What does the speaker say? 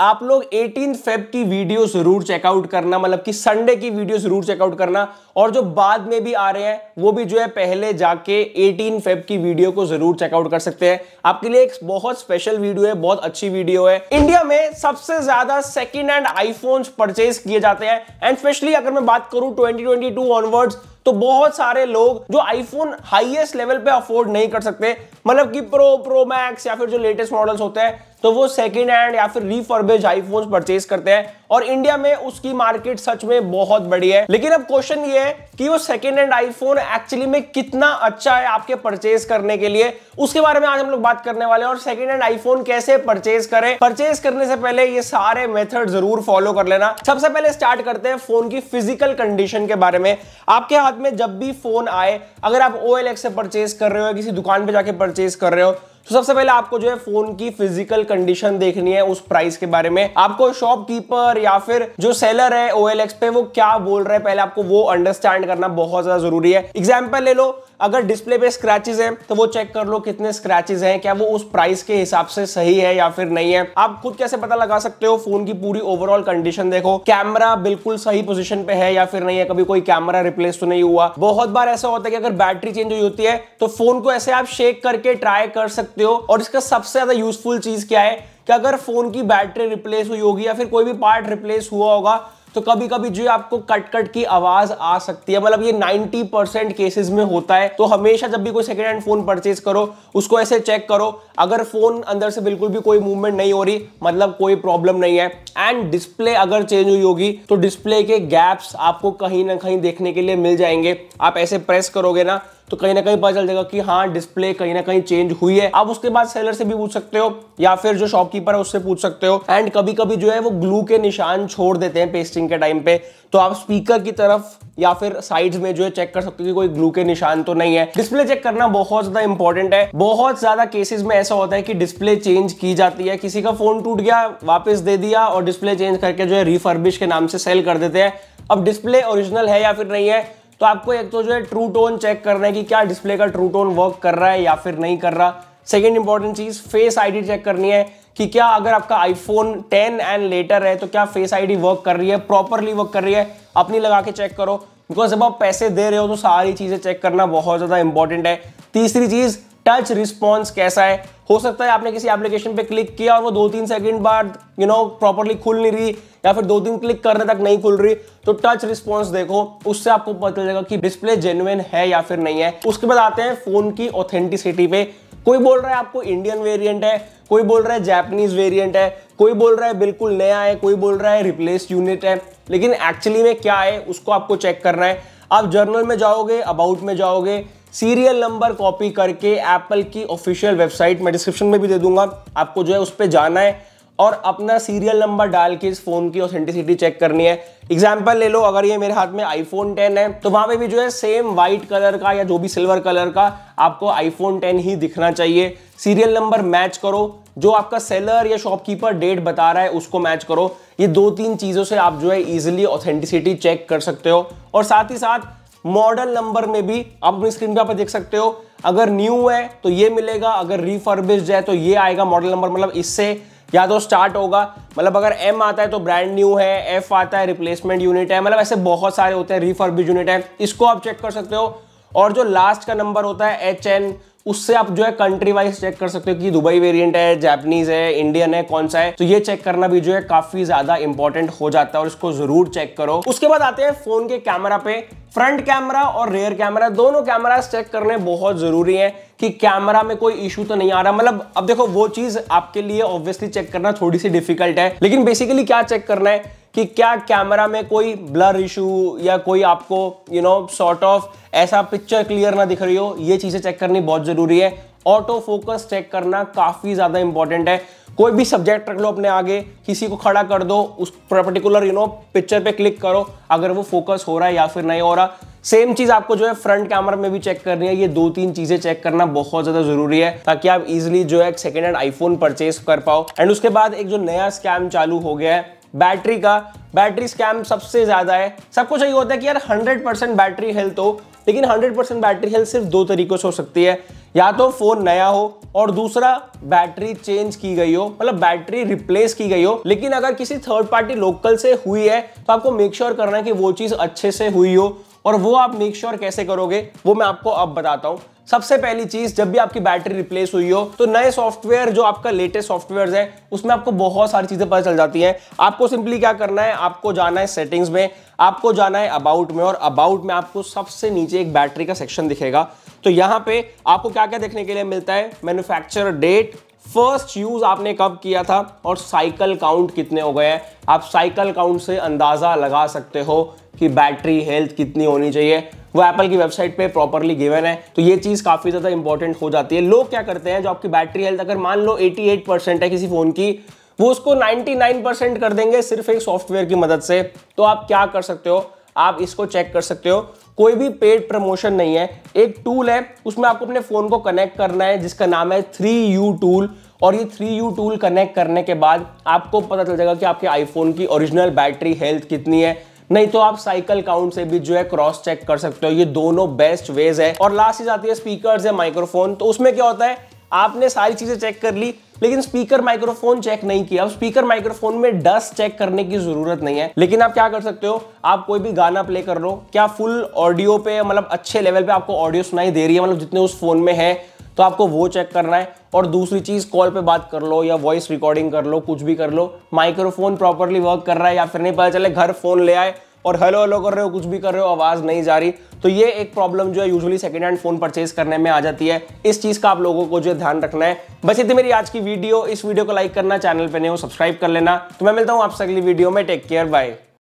आप लोग 18 फेब की वीडियो जरूर चेकआउट करना मतलब कि संडे की वीडियो जरूर चेकआउट करना और जो बाद में भी आ रहे हैं वो भी जो है पहले जाके 18 फेब की वीडियो को जरूर चेकआउट कर सकते हैं आपके लिए एक बहुत स्पेशल वीडियो है बहुत अच्छी वीडियो है इंडिया में सबसे ज्यादा सेकेंड हैंड आईफोन परचेज किए जाते हैं एंड स्पेशली अगर मैं बात करूं ट्वेंटी ऑनवर्ड्स तो बहुत सारे लोग जो आईफोन हाईएस्ट लेवल पे अफोर्ड नहीं कर सकते मतलब कि प्रो प्रो मैक्स या फिर जो लेटेस्ट मॉडल्स होते हैं तो वो सेकेंड हैंड या फिर रिफर्बेज आईफोन्स परचेज करते हैं और इंडिया में उसकी मार्केट सच में बहुत बड़ी है लेकिन अब क्वेश्चन ये है कि वो सेकेंड हैंड आईफोन एक्चुअली में कितना अच्छा है आपके परचेज करने के लिए उसके बारे में आज हम लोग बात करने वाले हैं और सेकेंड हैंड आईफोन कैसे परचेज करें परचेज करने से पहले ये सारे मेथड जरूर फॉलो कर लेना सबसे पहले स्टार्ट करते हैं फोन की फिजिकल कंडीशन के बारे में आपके हाथ में जब भी फोन आए अगर आप ओ से परचेज कर रहे हो किसी दुकान पर जाके परचेज कर रहे हो तो सबसे पहले आपको जो है फोन की फिजिकल कंडीशन देखनी है उस प्राइस के बारे में आपको शॉपकीपर या फिर जो सेलर है ओ पे वो क्या बोल रहा है पहले आपको वो अंडरस्टैंड करना बहुत ज्यादा जरूरी है एग्जाम्पल ले लो अगर डिस्प्ले पे स्क्रैचेस हैं तो वो चेक कर लो कितने स्क्रैचेस हैं क्या वो उस प्राइस के हिसाब से सही है या फिर नहीं है आप खुद कैसे पता लगा सकते हो फोन की पूरी ओवरऑल कंडीशन देखो कैमरा बिल्कुल सही पोजीशन पे है या फिर नहीं है कभी कोई कैमरा रिप्लेस तो नहीं हुआ बहुत बार ऐसा होता है कि अगर बैटरी चेंज हुई होती है तो फोन को ऐसे आप शेक करके ट्राई कर सकते सकते हो और इसका सबसे ज़्यादा यूजफुल चीज़ क्या है कि अगर फ़ोन की बैटरी रिप्लेस हुई होगी या फिर कोई भी पार्ट रिप्लेस हुआ होगा तो कभी कभी जो आपको कट कट की आवाज आ सकती है मतलब ये 90 परसेंट केसेज में होता है तो हमेशा जब भी कोई सेकेंड हैंड फोन परचेज करो उसको ऐसे चेक करो अगर फोन अंदर से बिल्कुल भी कोई मूवमेंट नहीं हो रही मतलब कोई प्रॉब्लम नहीं है एंड डिस्प्ले अगर चेंज हुई होगी तो डिस्प्ले के गैप्स आपको कहीं ना कहीं देखने के लिए मिल जाएंगे आप ऐसे प्रेस करोगे ना तो कहीं ना कहीं पता चल जाएगा कि हाँ डिस्प्ले कहीं ना कहीं चेंज हुई है आप उसके बाद सेलर से भी पूछ सकते हो या फिर जो शॉपकीपर है उससे पूछ सकते हो एंड कभी कभी जो है वो ग्लू के निशान छोड़ देते हैं पेस्टिंग के टाइम पे तो आप स्पीकर की तरफ या फिर साइड्स में जो है चेक कर सकते हो कि कोई ग्लू के निशान तो नहीं है डिस्प्ले चेक करना बहुत ज्यादा इंपॉर्टेंट है बहुत ज्यादा केसेस में ऐसा होता है कि डिस्प्ले चेंज की जाती है किसी का फोन टूट गया वापस दे दिया और डिस्प्ले चेंज करके जो है रिफर्बिश के नाम से सेल कर देते हैं अब डिस्प्ले ओरिजिनल है या फिर नहीं है तो आपको एक तो जो है ट्रू टोन चेक करना है कि क्या डिस्प्ले का ट्रू टोन वर्क कर रहा है या फिर नहीं कर रहा सेकेंड इंपॉर्टेंट चीज़ फेस आईडी चेक करनी है कि क्या अगर आपका आईफोन 10 एंड लेटर है तो क्या फेस आईडी वर्क कर रही है प्रॉपरली वर्क कर रही है अपनी लगा के चेक करो बिकॉज जब आप पैसे दे रहे हो तो सारी चीज़ें चेक करना बहुत ज़्यादा इंपॉर्टेंट है तीसरी चीज़ टच रिस्पॉन्स कैसा है हो सकता है आपने किसी एप्लीकेशन पे क्लिक किया और वो दो तीन सेकंड बाद यू नो प्रॉपरली खुल नहीं रही या फिर दो तीन क्लिक करने तक नहीं खुल रही तो टच रिस्पॉन्स देखो उससे आपको पता चलेगा कि डिस्प्ले जेन्युन है या फिर नहीं है उसके बाद आते हैं फोन की ऑथेंटिसिटी पे कोई बोल रहा है आपको इंडियन वेरियंट है कोई बोल रहा है जैपनीज वेरियंट है कोई बोल रहा है बिल्कुल नया है कोई बोल रहा है रिप्लेस यूनिट है लेकिन एक्चुअली में क्या है उसको आपको चेक करना है आप जर्नल में जाओगे अबाउट में जाओगे सीरियल नंबर कॉपी करके एप्पल की ऑफिशियल वेबसाइट मैं डिस्क्रिप्शन में भी दे दूंगा आपको जो है उस पर जाना है और अपना सीरियल नंबर डाल के इस फोन की ऑथेंटिसिटी चेक करनी है एग्जाम्पल ले लो अगर ये मेरे हाथ में आईफोन 10 है तो वहां पे भी जो है सेम व्हाइट कलर का या जो भी सिल्वर कलर का आपको आईफोन 10 ही दिखना चाहिए सीरियल नंबर मैच करो जो आपका सेलर या शॉपकीपर डेट बता रहा है उसको मैच करो ये दो तीन चीज़ों से आप जो है इजिली ऑथेंटिसिटी चेक कर सकते हो और साथ ही साथ मॉडल नंबर में भी आप अपनी स्क्रीन पे आप देख सकते हो अगर न्यू है तो ये मिलेगा अगर रिफर्बिश्ड है तो ये आएगा मॉडल नंबर मतलब इससे या तो स्टार्ट होगा मतलब अगर एम आता है तो ब्रांड न्यू है एफ आता है रिप्लेसमेंट यूनिट है मतलब ऐसे बहुत सारे होते हैं रिफर्बिज यूनिट है इसको आप चेक कर सकते हो और जो लास्ट का नंबर होता है एच एन उससे आप जो है कंट्री वाइज चेक कर सकते हो कि दुबई वेरियंट है जैपनीज है इंडियन है कौन सा है तो ये चेक करना भी जो है काफी ज्यादा इंपॉर्टेंट हो जाता है और इसको जरूर चेक करो उसके बाद आते हैं फोन के कैमरा पे फ्रंट कैमरा और रेयर कैमरा दोनों कैमरा चेक करने बहुत जरूरी है कि कैमरा में कोई इशू तो नहीं आ रहा मतलब अब देखो वो चीज आपके लिए ऑब्वियसली चेक करना थोड़ी सी डिफिकल्ट है लेकिन बेसिकली क्या चेक करना है कि क्या कैमरा में कोई ब्लर इशू या कोई आपको यू नो सॉर्ट ऑफ ऐसा पिक्चर क्लियर ना दिख रही हो ये चीज़ें चेक करनी बहुत ज़रूरी है ऑटो फोकस चेक करना काफ़ी ज़्यादा इंपॉर्टेंट है कोई भी सब्जेक्ट रख लो अपने आगे किसी को खड़ा कर दो उस पर्टिकुलर यू नो पिक्चर पे क्लिक करो अगर वो फोकस हो रहा है या फिर नहीं हो रहा सेम चीज आपको जो है फ्रंट कैमरा में भी चेक करनी है ये दो तीन चीजें चेक करना बहुत ज्यादा जरूरी है ताकि आप इजिली जो है सेकेंड हैंड आईफोन परचेस कर पाओ एंड उसके बाद एक जो नया स्कैम चालू हो गया है बैटरी का बैटरी स्कैम सबसे ज्यादा है कुछ यही होता है कि यार 100% बैटरी हेल्थ हो लेकिन 100% बैटरी हेल्थ सिर्फ दो तरीकों से हो सकती है या तो फोन नया हो और दूसरा बैटरी चेंज की गई हो मतलब बैटरी रिप्लेस की गई हो लेकिन अगर किसी थर्ड पार्टी लोकल से हुई है तो आपको मेक श्योर sure करना है कि वो चीज़ अच्छे से हुई हो और वो आप मेक श्योर sure कैसे करोगे वो मैं आपको अब बताता हूँ सबसे पहली चीज जब भी आपकी बैटरी रिप्लेस हुई हो तो नए सॉफ्टवेयर जो आपका लेटेस्ट सॉफ्टवेयर है उसमें आपको बहुत सारी चीजें पता चल जाती हैं आपको सिंपली क्या करना है आपको जाना है सेटिंग्स में आपको जाना है अबाउट में और अबाउट में आपको सबसे नीचे एक बैटरी का सेक्शन दिखेगा तो यहाँ पे आपको क्या क्या देखने के लिए मिलता है मैन्युफैक्चर डेट फर्स्ट यूज आपने कब किया था और साइकिल काउंट कितने हो गए आप साइकिल काउंट से अंदाजा लगा सकते हो कि बैटरी हेल्थ कितनी होनी चाहिए वो एप्पल की वेबसाइट पे प्रॉपरली गिवन है तो ये चीज़ काफ़ी ज़्यादा इंपॉर्टेंट हो जाती है लोग क्या करते हैं जो आपकी बैटरी हेल्थ अगर मान लो 88 परसेंट है किसी फ़ोन की वो उसको 99 परसेंट कर देंगे सिर्फ एक सॉफ्टवेयर की मदद से तो आप क्या कर सकते हो आप इसको चेक कर सकते हो कोई भी पेड प्रमोशन नहीं है एक टूल है उसमें आपको अपने फ़ोन को कनेक्ट करना है जिसका नाम है थ्री यू टूल और ये थ्री यू टूल कनेक्ट करने के बाद आपको पता चल जाएगा कि आपके आईफोन की ओरिजिनल बैटरी हेल्थ कितनी है नहीं तो आप साइकिल काउंट से भी जो है क्रॉस चेक कर सकते हो ये दोनों बेस्ट वेज है और लास्ट चीज आती है स्पीकर या माइक्रोफोन तो उसमें क्या होता है आपने सारी चीज़ें चेक कर ली लेकिन स्पीकर माइक्रोफोन चेक नहीं किया अब स्पीकर माइक्रोफोन में डस्ट चेक करने की जरूरत नहीं है लेकिन आप क्या कर सकते हो आप कोई भी गाना प्ले कर लो क्या फुल ऑडियो पे मतलब अच्छे लेवल पे आपको ऑडियो सुनाई दे रही है मतलब जितने उस फोन में है तो आपको वो चेक करना है और दूसरी चीज़ कॉल पे बात कर लो या वॉइस रिकॉर्डिंग कर लो कुछ भी कर लो माइक्रोफोन प्रॉपरली वर्क कर रहा है या फिर नहीं पता चले घर फोन ले आए और हेलो हेलो कर रहे हो कुछ भी कर रहे हो आवाज़ नहीं जा रही तो ये एक प्रॉब्लम जो है usually second hand phone purchase करने में आ जाती है इस चीज़ का आप लोगों को जो ध्यान रखना है बस इतनी मेरी आज की वीडियो इस वीडियो को लाइक करना चैनल पर नहीं हो सब्सक्राइब कर लेना तो मैं मिलता हूँ आपसे अगली वीडियो में टेक केयर बाय